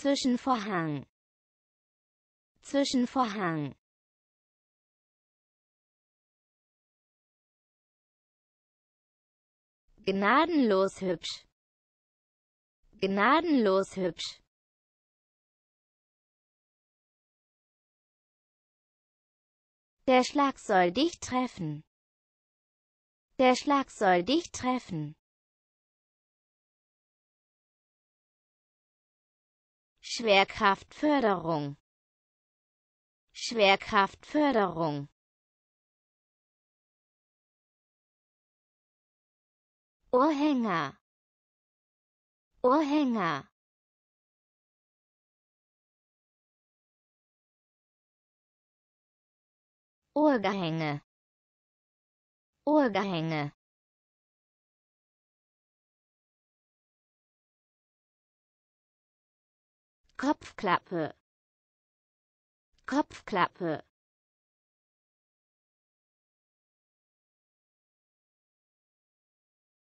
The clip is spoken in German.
Zwischenvorhang Zwischenvorhang Gnadenlos hübsch Gnadenlos hübsch Der Schlag soll dich treffen. Der Schlag soll dich treffen. Schwerkraftförderung Schwerkraftförderung Ohrhänger Ohrhänger Ohrgehänge Urgehänge Kopfklappe Kopfklappe